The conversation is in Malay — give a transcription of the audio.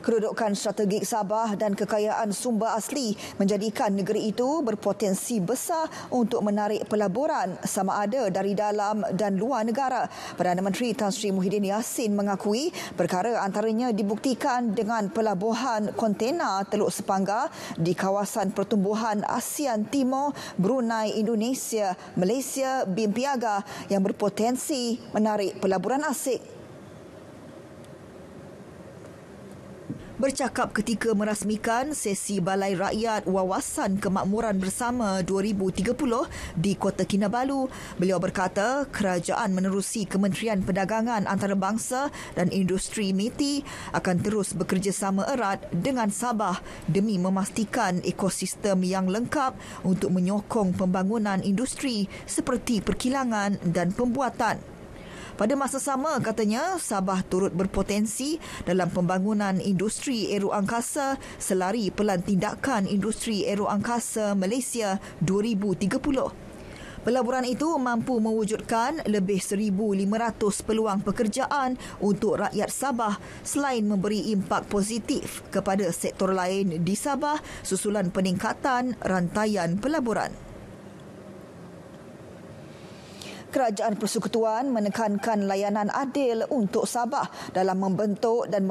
Kedudukan strategik Sabah dan kekayaan sumber asli menjadikan negeri itu berpotensi besar untuk menarik pelaburan sama ada dari dalam dan luar negara. Perdana Menteri Tan Sri Muhyiddin Yassin mengakui perkara antaranya dibuktikan dengan pelabuhan kontena Teluk Sepangga di kawasan pertumbuhan ASEAN Timur, Brunei, Indonesia, Malaysia, Bimpiaga yang berpotensi menarik pelaburan asing. bercakap ketika merasmikan sesi Balai Rakyat Wawasan Kemakmuran Bersama 2030 di Kota Kinabalu. Beliau berkata kerajaan menerusi Kementerian Perdagangan Antarabangsa dan Industri MITI akan terus bekerjasama erat dengan Sabah demi memastikan ekosistem yang lengkap untuk menyokong pembangunan industri seperti perkilangan dan pembuatan. Pada masa sama katanya Sabah turut berpotensi dalam pembangunan industri aero angkasa selari pelan tindakan industri aero angkasa Malaysia 2030. Pelaburan itu mampu mewujudkan lebih 1,500 peluang pekerjaan untuk rakyat Sabah selain memberi impak positif kepada sektor lain di Sabah susulan peningkatan rantaian pelaburan. Kerajaan Persekutuan menekankan layanan adil untuk Sabah dalam membentuk dan